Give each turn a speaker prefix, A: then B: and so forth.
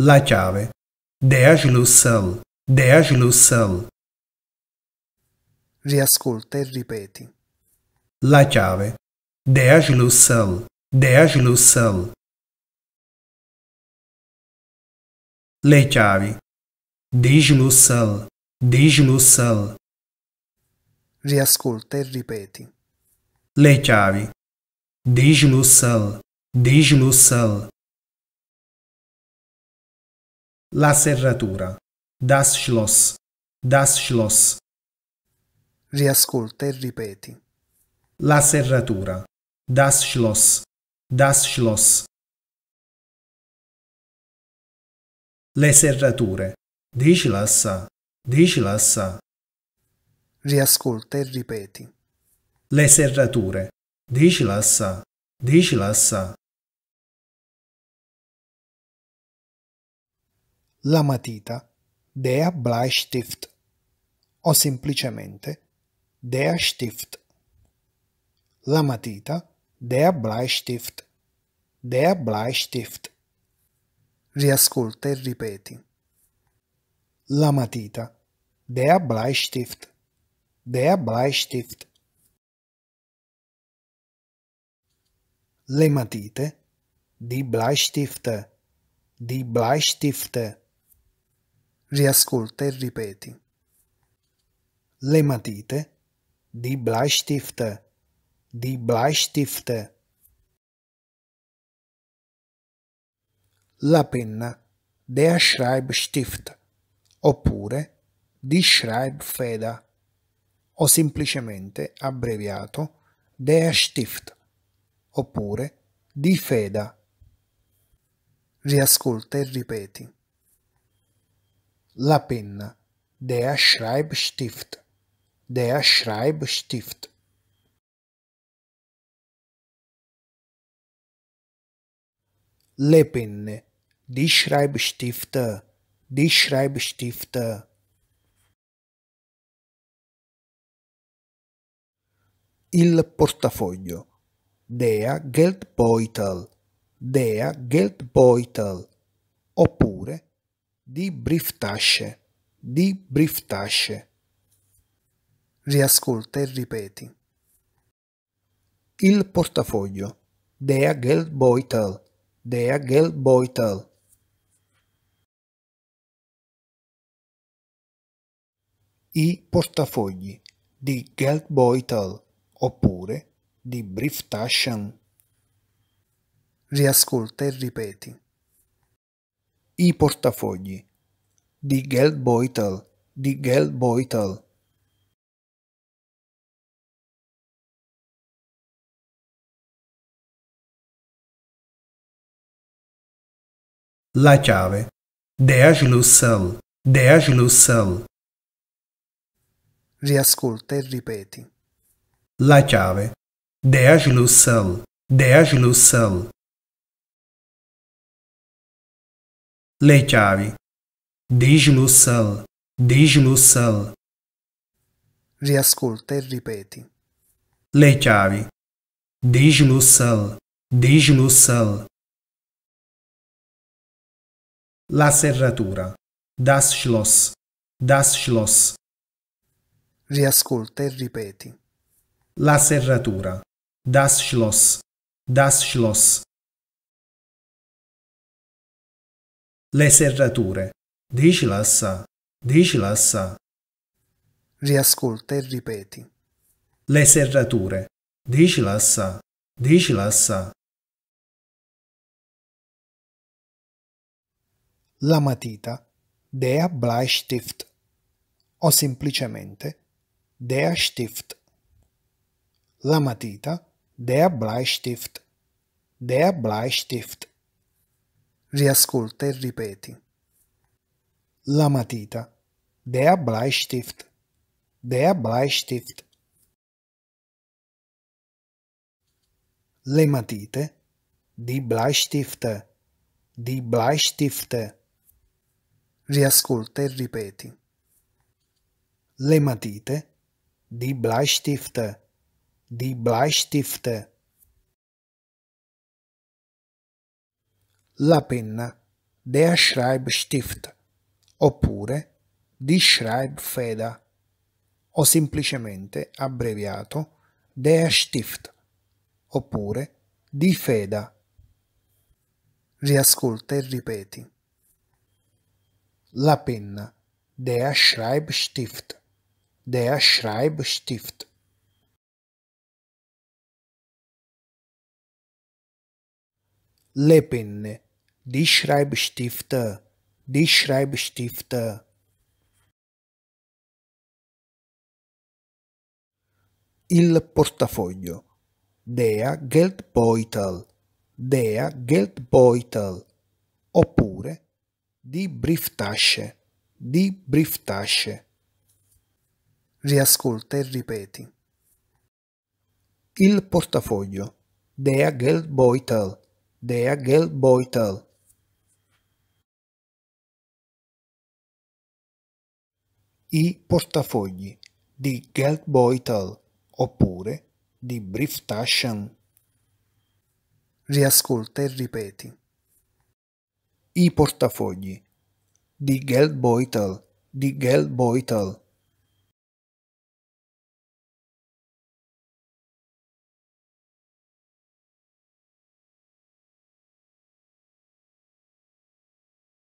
A: la chave Deajlu săl, deajlu săl. Riascolta e ripeti. La chave
B: Deajlu săl, deajlu săl. Le chavi. Dijlu săl, dijlu săl.
A: Riascolta e ripeti.
B: Le chavi. Dijlu săl, dijlu săl.
A: La serratura. Das Schloss. Das Schloss. Riascolta e ripeti. La serratura.
B: Das Schloss. Das Schloss.
A: Le serrature. Dici lassa. Dici lassa. Riascolta e ripeti. Le serrature. Dici lassa.
B: Dici lassa.
A: la matita Der Bleistift o semplicemente Der Stift. La matita Der Bleistift. Der Bleistift. Riascolta e ripeti. La matita Der Bleistift. Der Bleistift. Le matite Die Bleistifte. Die Bleistifte riascolta e ripeti. Le matite, di Bleistift, di Bleistift. La penna, der Schreibstift, oppure di Schreibfeder, o semplicemente abbreviato der Stift, oppure di Feda. Riascolta e ripeti. La penna. Der Schreibstift. Der Schreibstift.
B: Le penne. Die Schreibstifte. Die Schreibstifte. Il portafoglio.
A: Der Geldbeutel. Der Geldbeutel. Oppure di briftasce, di briftasce. Riascolta e ripeti. Il portafoglio. Dea Geldbeutel. Dea Geldbeutel. I portafogli di Geldbeutel oppure di Brieftaschen. Riascolta e ripeti. I portafogli di Geld Beutel di Geld Beutel
B: La chiave
A: Der Schlüssel Der Schlüssel Riascolta e ripeti La chiave Der Schlüssel
B: Der Schlüssel
A: le chiavi. sel, Deslussal, sel. Riascolta e ripeti. Le chiavi.
B: sel, Deslussal, sel.
A: La serratura. Das Schloss, das Schloss. Riascolta e ripeti. La serratura. Das Schloss,
B: das Schloss. le
A: serrature. Dici lassa, dici lassa. Riascolta e ripeti. Le serrature. Dici lassa, dici lassa. La matita Dea Bleistift o semplicemente Dea Stift. La matita, der Bleistift, der Bleistift riascolta e ripeti. La matita. Der Bleistift. Der Bleistift. Le matite. Die Bleistifte. Die Bleistifte. Riascolta e ripeti. Le matite. Di Die Di Die Bleistifte. la penna Der Schreibstift oppure Die Schreibfeder o semplicemente abbreviato Der Stift oppure Die Feda. Riascolta e ripeti. La penna Der Schreibstift Der Schreibstift
B: le penne, die Schreibstifte, die Schreibstifte.
A: Il portafoglio, der Geldbeutel, der Geldbeutel, oppure die Brieftasche, Die Brieftasche. Riascolta e ripeti. Il portafoglio, der Geldbeutel, der Geldbeutel
B: i portafogli
A: di Geldbeutel oppure di Brieftaschen. Riascolta e ripeti. I portafogli di Geldbeutel, di Geldbeutel.